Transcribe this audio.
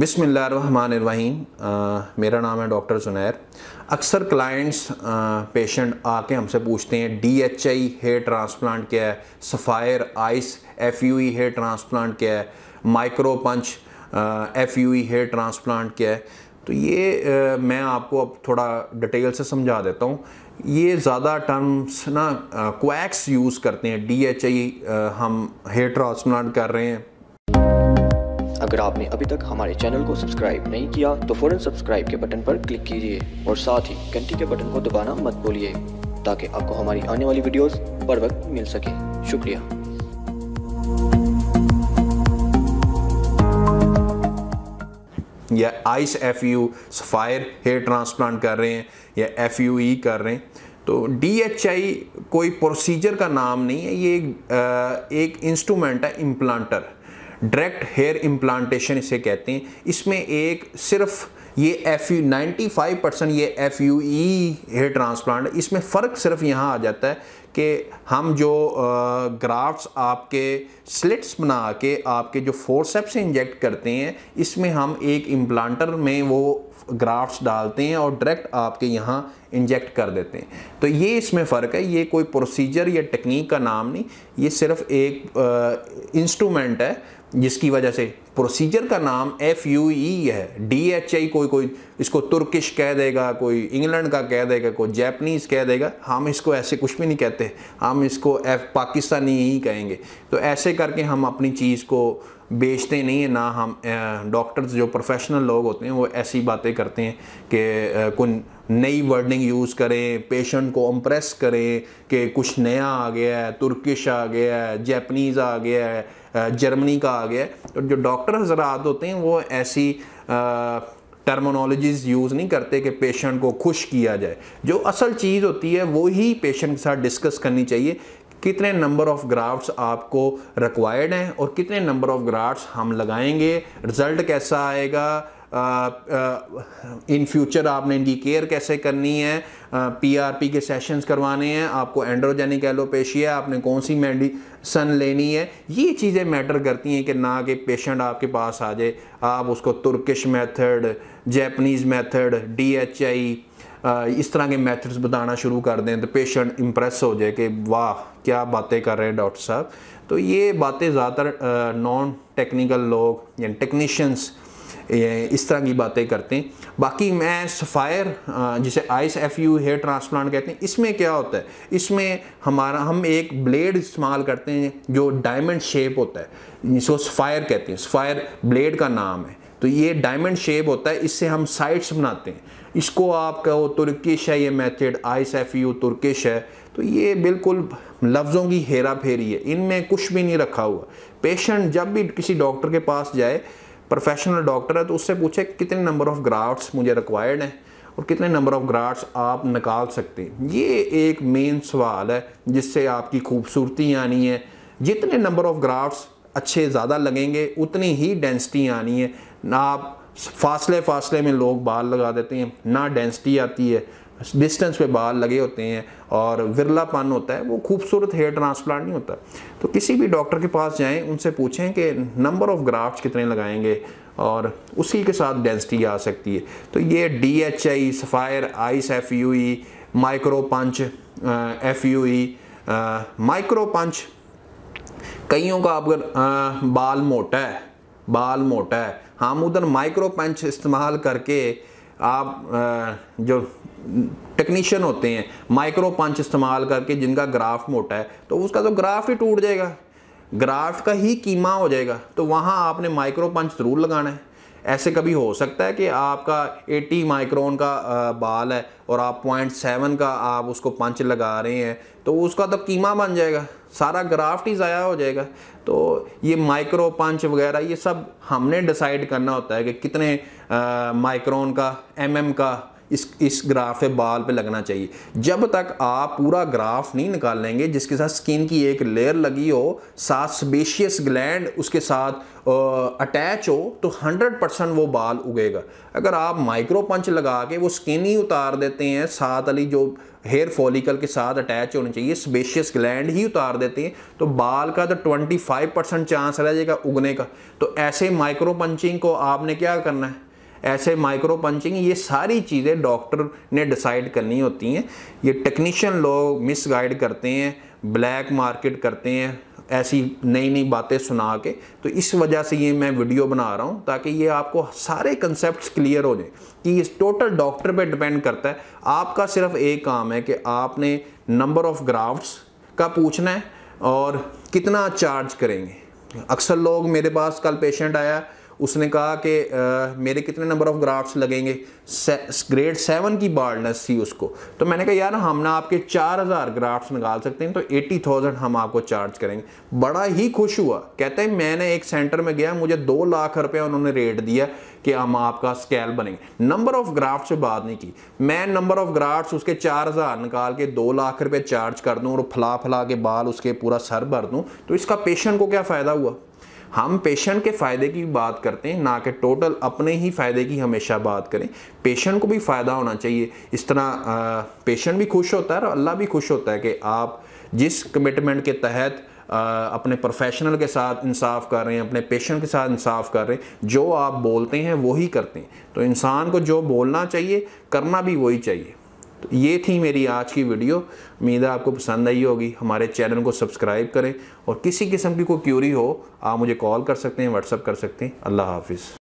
بسم اللہ الرحمن الرحیم میرا نام ہے ڈاکٹر زنیر اکثر کلائنٹس پیشنٹ آ کے ہم سے پوچھتے ہیں D H I hair transplant کیا ہے sapphire ice F U E hair transplant کیا ہے micro punch F U E hair transplant کیا ہے تو یہ میں آپ کو اب تھوڑا ڈیٹیل سے سمجھا دیتا ہوں یہ زیادہ ٹرمز نا کویکس یوز کرتے ہیں D H I him here transplant کر رہے ہیں اگر آپ نے ابھی تک ہمارے چینل کو سبسکرائب نہیں کیا تو فوراً سبسکرائب کے بٹن پر کلک کیجئے اور ساتھ ہی گھنٹی کے بٹن کو دبانا مت بولیے تاکہ آپ کو ہماری آنے والی ویڈیوز بر وقت مل سکے شکریہ یا ice F U sapphire hair transplant کر رہے ہیں یا ایف یو ای کر رہے ہیں تو ڈی ایچ آئی کوئی پروسیجر کا نام نہیں ہے یہ ایک انسٹرومنٹ ہے امپلانٹر ہے ڈائریکٹ ہیئر امپلانٹیشن اسے کہتے ہیں اس میں ایک صرف یہ F U ninety five percent یہ F U E hair transplant اس میں فرق صرف یہاں آ جاتا ہے کہ ہم جو گرافٹس آپ کے سلٹس بنا کے آپ کے جو فورسپس انجیکٹ کرتے ہیں اس میں ہم ایک امپلانٹر میں وہ گرافٹس ڈالتے ہیں اور ڈائریکٹ آپ کے یہاں انجیکٹ کر دیتے ہیں تو یہ اس میں فرق ہے یہ کوئی پروسیجر یا ٹیکنیک کا نام نہیں یہ صرف ایک انسٹرومنٹ ہے جس کی وجہ سے پروسیجر کا نام ایف یو ای ہے ڈی ایچ آئی کوئی کوئی اس کو ترکش کہہ دے گا کوئی انگلینڈ کا کہہ دے گا کوئی جیپنیز کہہ دے گا ہم اس کو ایسے کچھ بھی نہیں کہتے ہم اس کو ایف پاکستانی ہی کہیں گے تو ایسے کر کے ہم اپنی چیز کو بیچتے نہیں ہیں نہ ہم ڈاکٹرز جو پروفیشنل لوگ ہوتے ہیں وہ ایسی باتیں کرتے ہیں کہ کوئی نئی ورڈنگ یوز کریں پیشنٹ کو امپریس کریں کہ کچھ نیا آ گیا ہے ترکش آ گیا ہے جیپنیز آ گیا ہے جرمنی کا آ گیا ہے جو ڈاکٹر حضرات ہوتے ہیں وہ ایسی ٹرمونالوجیز یوز نہیں کرتے کہ پیشنٹ کو خوش کیا جائے جو اصل چیز ہوتی ہے وہی پیشنٹ کے ساتھ ڈسکس کرنی چاہیے کتنے نمبر آف گرافٹس آپ کو ریکوائرڈ ہیں اور کتنے نمبر آف گرافٹس ہم لگائیں گے رزلٹ کیسا آئے گا ان فیوچر آپ نے ان کی کیئر کیسے کرنی ہے پی آر پی کے سیشنز کروانے ہیں آپ کو اینڈروجینک ایلوپیشی ہے آپ نے کون سی میڈیسن لینی ہے یہ چیزیں میٹر کرتی ہیں کہ نہ کہ پیشنٹ آپ کے پاس آ جائے آپ اس کو Turkish method Japanese method D H I اس طرح کے میتھڈز بتانا شروع کر دیں تو پیشنٹ امپریس ہو جائے کہ واہ کیا باتیں کر رہے ہیں ڈاکٹر صاحب تو یہ باتیں زیادہ تر نان ٹیکنیکل لوگ یعنی ٹیکنیشینس اس طرح کی باتیں کرتے ہیں باقی میں سفائر جسے ice F U hair transplant کہتے ہیں اس میں کیا ہوتا ہے اس میں ہمارا ہم ایک بلیڈ استعمال کرتے ہیں جو ڈائمنڈ شیپ ہوتا ہے جس کو سفائر کہتے ہیں سفائر بلیڈ کا نام ہے تو یہ ڈائمنڈ شیپ ہوتا ہے اس سے ہم سائٹس بناتے ہیں اس کو آپ کہو ترکش ہے یہ method ice F U Turkish ہے تو یہ بالکل لفظوں کی ہیرا پھیری ہے ان میں کچھ بھی نہیں رکھا ہوا پیشنٹ جب بھی کسی ڈاکٹر کے پاس جائے پروفیشنل ڈاکٹر ہے تو اس سے پوچھے کتنے نمبر آف گرافٹس مجھے ریکوائرڈ ہیں اور کتنے نمبر آف گرافٹس آپ نکال سکتے ہیں یہ ایک مین سوال ہے جس سے آپ کی خوبصورتی آنی ہے جتنے نمبر آف گرافٹس اچھے زیادہ لگیں گے اتنی ہی ڈینسٹی آنی ہے نہ آپ فاصلے فاصلے میں لوگ بال لگا دیتے ہیں نہ ڈینسٹی آتی ہے ڈسٹنس پہ بال لگے ہوتے ہیں اور ورلا پن ہوتا ہے وہ خوبصورت ہیئر ٹرانسپلانٹ نہیں ہوتا تو کسی بھی ڈاکٹر کے پاس جائیں ان سے پوچھیں کہ نمبر آف گرافٹ کتنے لگائیں گے اور اسی کے ساتھ ڈینسٹی آ سکتی ہے تو یہ D H I sapphire ice F U E micro punch F U E micro punch کئیوں کا اب بال موٹا ہے بال موٹا ہے ہم ادھر مائکرو پنچ استعمال کر کے آپ جو ٹیکنیشین ہوتے ہیں مائکرو پنچ استعمال کر کے جن کا گراف موٹا ہے تو اس کا تو گراف ہی ٹوٹ جائے گا گراف کا ہی قیمہ ہو جائے گا تو وہاں آپ نے مائکرو پنچ ضرور لگانا ہے ایسے کبھی ہو سکتا ہے کہ آپ کا ایٹی مائکرون کا بال ہے اور آپ پوائنٹ سیون کا آپ اس کو پنچ لگا رہے ہیں تو اس کا تو قیمہ بن جائے گا سارا گرافٹ ہی ضائع ہو جائے گا تو یہ مائکرو پنچ وغیرہ یہ سب ہم نے ڈیسائیڈ کرنا ہوتا ہے کہ کتنے مائکرون کا ایم ایم کا اس اس گراف پہ بال پہ لگنا چاہیے جب تک آپ پورا گراف نہیں نکال لیں گے جس کے ساتھ سکین کی ایک لیئر لگی ہو ساتھ سبیشیس گلینڈ اس کے ساتھ اٹیچ ہو تو ہنڈرڈ پرسنٹ وہ بال اگے گا اگر آپ مائکرو پنچ لگا کے وہ سکین ہی اتار دیتے ہیں ساتھ علی جو ہیئر فولیکل کے ساتھ اٹیچ ہونے چاہیے سبیشیس گلینڈ ہی اتار دیتے ہیں تو بال کا تو ٹوینٹی فائیو پرسنٹ چانس رہ جائے گا اگنے کا تو ایسے مائکرو پنچنگ کو آپ نے کیا کرنا ہے ایسے مائکرو پنچنگ یہ ساری چیزیں ڈاکٹر نے ڈیسائیڈ کرنی ہوتی ہیں یہ ٹیکنیشین لوگ مس گائیڈ کرتے ہیں بلیک مارکیٹ کرتے ہیں ایسی نئی نئی باتیں سنا کے تو اس وجہ سے یہ میں ویڈیو بنا رہا ہوں تاکہ یہ آپ کو سارے کنسیپٹس کلیئر ہو جائیں کہ یہ ٹوٹل ڈاکٹر پہ ڈپینڈ کرتا ہے آپ کا صرف ایک کام ہے کہ آپ نے نمبر آف گرافٹس کا پوچھنا ہے اور کتنا چارج کریں گے اکثر لوگ میرے پاس کل پیشنٹ آیا اس نے کہا کہ میرے کتنے نمبر آف گرافٹس لگیں گے گریڈ سیون کی بارڈنس تھی اس کو تو میں نے کہا یار ہم نہ آپ کے چار ہزار گرافٹس نکال سکتے ہیں تو ایٹی تھاؤزنڈ ہم آپ کو چارج کریں گے بڑا ہی خوش ہوا کہتے ہیں میں نے ایک سینٹر میں گیا مجھے دو لاکھ روپے انہوں نے ریٹ دیا کہ ہم آپ کا اسکیل بنیں گے نمبر آف گرافٹس بات نہیں کی میں نمبر آف گرافٹس اس کے چار ہزار نکال کے دو لاکھ روپے چارج کر دوں اور پھلا پھلا کے بال اس کے پورا سر بھر دوں تو اس کا پیشن کو کیا فائدہ ہوا ہم پیشنٹ کے فائدے کی بات کرتے ہیں نہ کہ ٹوٹل اپنے ہی فائدے کی ہمیشہ بات کریں پیشنٹ کو بھی فائدہ ہونا چاہیے اس طرح پیشنٹ بھی خوش ہوتا ہے اور اللہ بھی خوش ہوتا ہے کہ آپ جس کمٹمنٹ کے تحت اپنے پروفیشنل کے ساتھ انصاف کر رہے ہیں اپنے پیشنٹ کے ساتھ انصاف کر رہے ہیں جو آپ بولتے ہیں وہی کرتے ہیں تو انسان کو جو بولنا چاہیے کرنا بھی وہی چاہیے تو یہ تھی میری آج کی ویڈیو ہے آپ کو پسند آئی ہوگی ہمارے چینل کو سبسکرائب کریں اور کسی قسم کی کوئی کیوری ہو آپ مجھے کال کر سکتے ہیں واٹس اپ کر سکتے ہیں اللہ حافظ